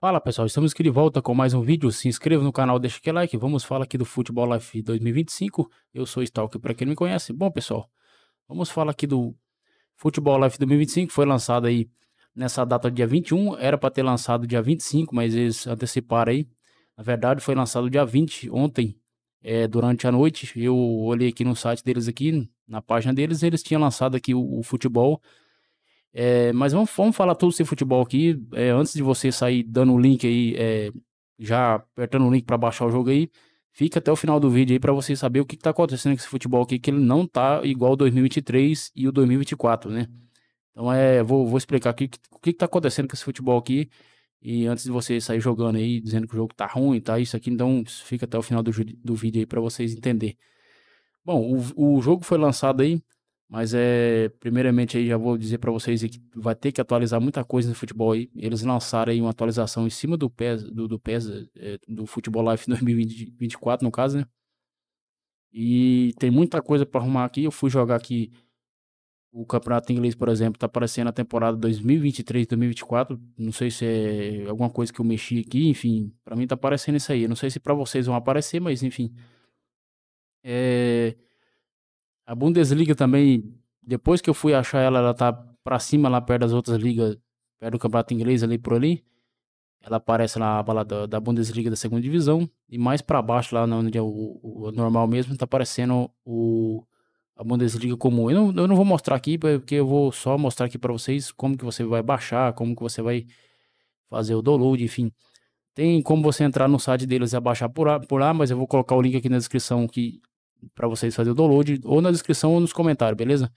Fala pessoal, estamos aqui de volta com mais um vídeo. Se inscreva no canal, deixa aquele like. Vamos falar aqui do Futebol Life 2025. Eu sou Stalker para quem não me conhece. Bom pessoal, vamos falar aqui do Futebol Life 2025. Foi lançado aí nessa data dia 21. Era para ter lançado dia 25, mas eles anteciparam aí. Na verdade, foi lançado dia 20 ontem, é, durante a noite. Eu olhei aqui no site deles aqui, na página deles, eles tinham lançado aqui o, o futebol é, mas vamos, vamos falar tudo sobre futebol aqui. É, antes de você sair dando o link aí, é, já apertando o link para baixar o jogo aí, fica até o final do vídeo aí para você saber o que, está acontecendo com esse futebol aqui, que ele não tá igual o 2023 e o 2024, né? Então é, vou, vou explicar aqui o que, está acontecendo com esse futebol aqui. E antes de você sair jogando aí, dizendo que o jogo tá ruim, tá isso aqui, então fica até o final do, do vídeo aí para vocês entender. Bom, o, o jogo foi lançado aí mas é, primeiramente aí já vou dizer para vocês que vai ter que atualizar muita coisa no futebol aí. Eles lançaram aí uma atualização em cima do PES, do, do PES, é, do Futebol Live 2024 no caso, né? E tem muita coisa para arrumar aqui. Eu fui jogar aqui o campeonato inglês, por exemplo, tá aparecendo a temporada 2023-2024. Não sei se é alguma coisa que eu mexi aqui, enfim, para mim tá aparecendo isso aí. não sei se para vocês vão aparecer, mas enfim. É a Bundesliga também, depois que eu fui achar ela, ela tá para cima lá perto das outras ligas, perto do campeonato inglês ali por ali. Ela aparece na aba da, da Bundesliga da segunda divisão e mais para baixo lá onde é o, o, normal mesmo tá aparecendo o a Bundesliga comum. Eu não, eu não vou mostrar aqui porque eu vou só mostrar aqui para vocês como que você vai baixar, como que você vai fazer o download, enfim. Tem como você entrar no site deles e abaixar por lá, por lá, mas eu vou colocar o link aqui na descrição que para vocês fazer o download ou na descrição ou nos comentários, beleza?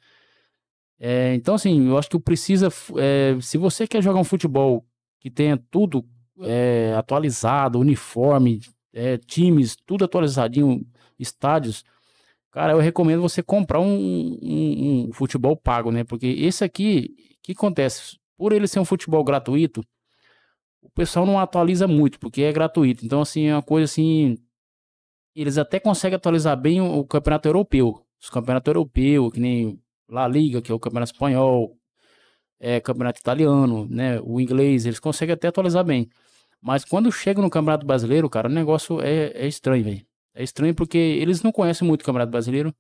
É, então, assim, eu acho que precisa. É, se você quer jogar um futebol que tenha tudo é, atualizado, uniforme, é, times, tudo atualizadinho, estádios, cara, eu recomendo você comprar um, um, um, futebol pago, né? Porque esse aqui, que acontece? Por ele ser um futebol gratuito, o pessoal não atualiza muito, porque é gratuito. Então, assim, é uma coisa assim eles até conseguem atualizar bem o, o campeonato europeu. Os campeonatos europeus, que nem La Liga, que é o campeonato espanhol, é, campeonato italiano, né, o inglês, eles conseguem até atualizar bem. Mas quando chega no campeonato brasileiro, cara, o negócio é, é estranho, velho. É estranho porque eles não conhecem muito o campeonato brasileiro.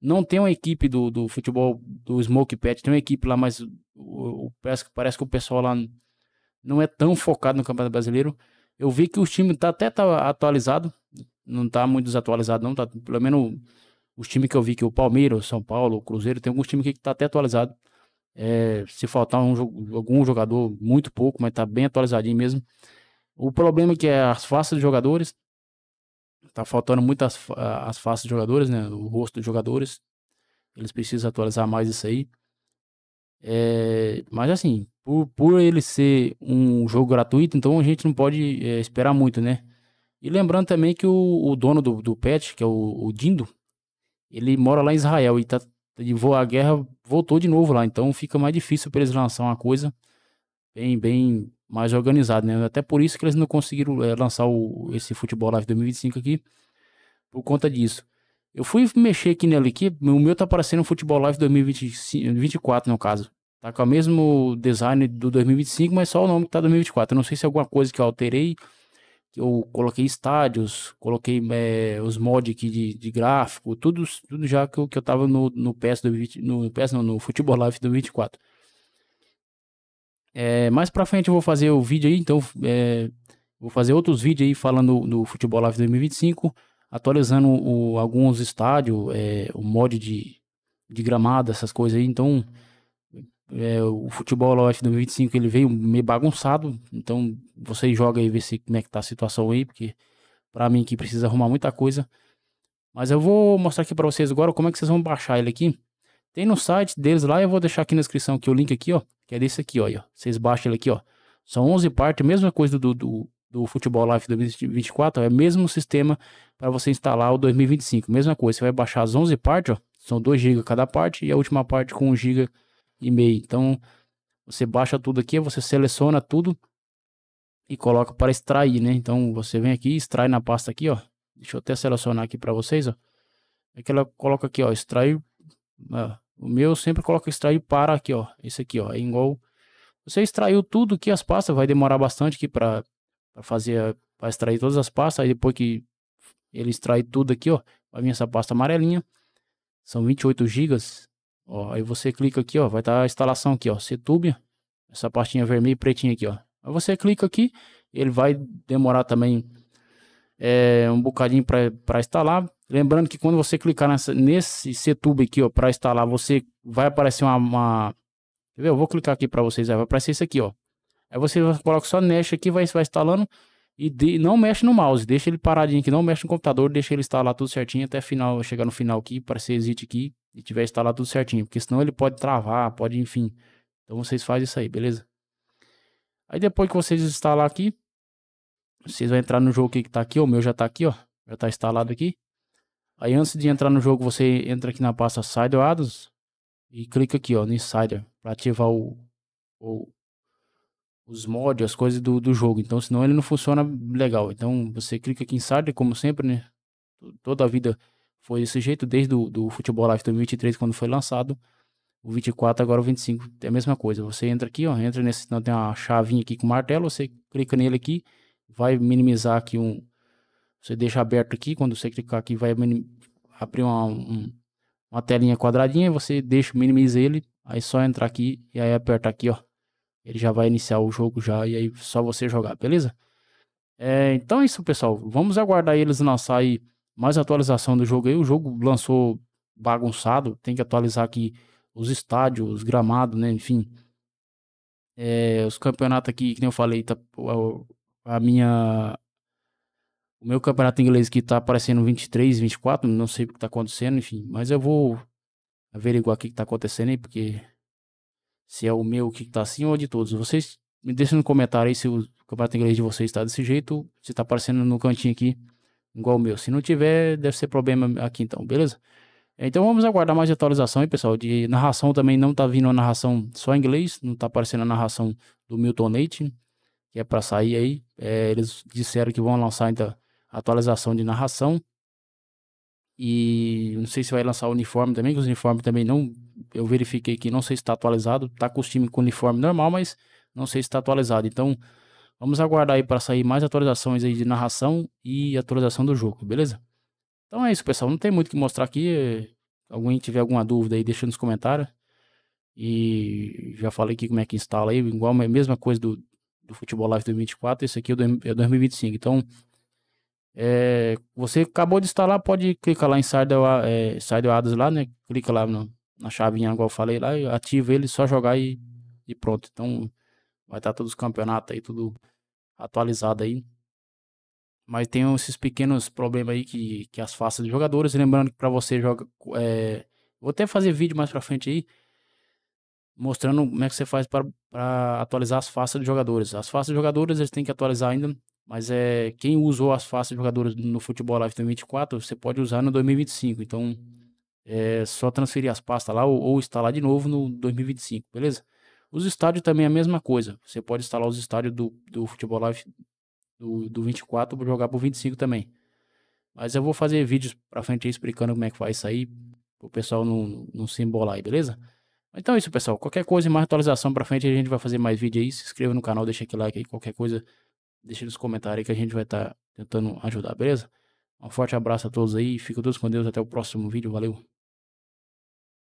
Não tem uma equipe do, do futebol do Smoke Pet, tem uma equipe lá, mas o, o, parece, parece que o pessoal lá não é tão focado no campeonato brasileiro. Eu vi que o time tá até tá atualizado, não tá muito desatualizado, não. Tá, pelo menos os times que eu vi, que o Palmeiras, o São Paulo, o Cruzeiro, tem alguns times que tá até atualizado. É, se faltar um, algum jogador, muito pouco, mas tá bem atualizadinho mesmo. O problema é que é as faces de jogadores. Tá faltando muito as, as faces de jogadores, né? O rosto de jogadores. Eles precisam atualizar mais isso aí. É, mas assim, por, por ele ser um jogo gratuito, então a gente não pode é, esperar muito, né? E lembrando também que o, o dono do, do, pet, que é o, o, Dindo, ele mora lá em Israel e, tá, e a guerra voltou de novo lá. Então fica mais difícil para eles lançar uma coisa bem, bem mais organizada, né? Até por isso que eles não conseguiram é, lançar o, esse Futebol Live 2025 aqui, por conta disso. Eu fui mexer aqui nele aqui, o meu tá parecendo um Futebol Live 2024, no caso. Tá com o mesmo design do 2025, mas só o nome que tá 2024. Eu não sei se é alguma coisa que eu alterei eu coloquei estádios, coloquei é, os mods aqui de, de, gráfico, tudo, tudo já que eu, que eu tava no, no PS, 20, no, PS não, no Futebol Live 2024. É, eh, mais pra frente eu vou fazer o vídeo aí, então é, vou fazer outros vídeos aí falando do Futebol Live 2025, atualizando o, alguns estádios, é, o mod de, de gramado, essas coisas aí, então... É, o futebol life 2025 ele veio meio bagunçado, então você joga aí vê se, como é que tá a situação aí, porque para mim que precisa arrumar muita coisa. Mas eu vou mostrar aqui para vocês agora como é que vocês vão baixar ele aqui. Tem no site deles lá, eu vou deixar aqui na descrição aqui o link aqui, ó, que é desse aqui, ó, Vocês baixam ele aqui, ó. São 11 partes, mesma coisa do, do, do Futebol life 2024, é o mesmo sistema para você instalar o 2025, mesma coisa, você vai baixar as 11 partes, ó, são 2 GB cada parte e a última parte com 1 GB e-mail. Então, você baixa tudo aqui, você seleciona tudo e coloca para extrair, né? Então, você vem aqui, extrai na pasta aqui, ó. Deixa eu até selecionar aqui para vocês, ó. É que ela coloca aqui, ó, extrair. Ó. o meu sempre coloca extrair para aqui, ó. Esse aqui, ó, é igual. Você extraiu tudo aqui as pastas, vai demorar bastante aqui para fazer, para extrair todas as pastas. Aí depois que ele extrai tudo aqui, ó, vai vir essa pasta amarelinha. São 28 gigas, Ó, aí você clica aqui, ó, vai estar tá a instalação aqui, ó, Setubia, essa partinha vermelha e pretinha aqui, ó. Aí você clica aqui, ele vai demorar também é, um bocadinho para instalar. Lembrando que quando você clicar nessa, nesse Setube aqui, ó, para instalar, você vai aparecer uma, uma... Quer ver? Eu vou clicar aqui para vocês, vai aparecer isso aqui, ó. Aí você coloca só Nash aqui, vai, vai instalando e de, não mexe no mouse, deixa ele paradinho aqui, não mexe no computador, deixa ele instalar tudo certinho até final, chegar no final aqui, para ser exit aqui, e tiver instalado tudo certinho, porque senão ele pode travar, pode, enfim. Então vocês fazem isso aí, beleza? Aí depois que vocês instalar aqui, vocês vão entrar no jogo que tá aqui, o meu já tá aqui, ó, já tá instalado aqui. Aí antes de entrar no jogo, você entra aqui na pasta Cider Addons e clica aqui, ó, no Insider, para ativar o, o os mods, as coisas do, do jogo. Então, senão ele não funciona legal. Então, você clica aqui em Insider, como sempre, né? Toda a vida foi desse jeito desde o do Futebol Live 2023, quando foi lançado. O 24, agora o 25, é a mesma coisa. Você entra aqui, ó, entra nesse, não tem uma chavinha aqui com martelo, você clica nele aqui, vai minimizar aqui um... Você deixa aberto aqui, quando você clicar aqui, vai minim, abrir uma, um, uma telinha quadradinha, você deixa, minimiza ele, aí só entrar aqui e aí aperta aqui, ó. Ele já vai iniciar o jogo já e aí só você jogar, beleza? É, então é isso, pessoal. Vamos aguardar eles lançar aí mais atualização do jogo aí. O jogo lançou bagunçado, tem que atualizar aqui os estádios, os gramados, né? Enfim. É, os campeonatos aqui, que nem eu falei, tá, é a minha. O meu campeonato inglês que tá aparecendo 23, 24, não sei o que tá acontecendo, enfim. Mas eu vou averiguar o que tá acontecendo aí, porque se é o meu que tá assim ou de todos. Vocês me deixem no comentário aí se o campeonato inglês de vocês tá desse jeito, se tá aparecendo no cantinho aqui igual o meu. Se não tiver, deve ser problema aqui então, beleza? Então vamos aguardar mais atualização aí, pessoal. De narração também não tá vindo a narração só em inglês, não tá aparecendo a narração do Milton Leite, que é para sair aí. É, eles disseram que vão lançar ainda atualização de narração. E não sei se vai lançar o uniforme também, que os uniformes também não. Eu verifiquei que não sei se está atualizado. Tá com o time com uniforme normal, mas não sei se está atualizado. Então, Vamos aguardar aí para sair mais atualizações aí de narração e atualização do jogo, beleza? Então é isso, pessoal. Não tem muito o que mostrar aqui. Alguém tiver alguma dúvida aí, deixa nos comentários. E já falei aqui como é que instala aí, igual a mesma coisa do, do Futebol Live 2024, esse aqui é, 2025. É então, é, você acabou de instalar, pode clicar lá em Sidel é, Side Adas lá, né? Clica lá no, na chavinha, igual eu falei lá, ativa ele, só jogar e, e pronto. Então, Vai estar tá todos os campeonatos aí, tudo atualizado aí. Mas tem esses pequenos problemas aí que, que as faças dos jogadores. Lembrando que para você joga. É... vou até fazer vídeo mais pra frente aí. Mostrando como é que você faz para atualizar as faces dos jogadores. As faces dos jogadores eles têm que atualizar ainda. Mas é quem usou as faces dos jogadores no Futebol Live 2024, você pode usar no 2025. Então é só transferir as pastas lá ou, ou instalar de novo no 2025, beleza? Os estádios também é a mesma coisa. Você pode instalar os estádios do, do Futebol Live do, do 24 para jogar pro 25 também. Mas eu vou fazer vídeos pra frente aí explicando como é que faz isso aí, pro pessoal não, não se embolar aí, beleza? Então é isso, pessoal. Qualquer coisa mais atualização pra frente, a gente vai fazer mais vídeo aí. Se inscreva no canal, deixa aquele like aí. Qualquer coisa, deixa nos comentários aí que a gente vai estar tá tentando ajudar, beleza? Um forte abraço a todos aí. Fica todos com Deus. Até o próximo vídeo. Valeu!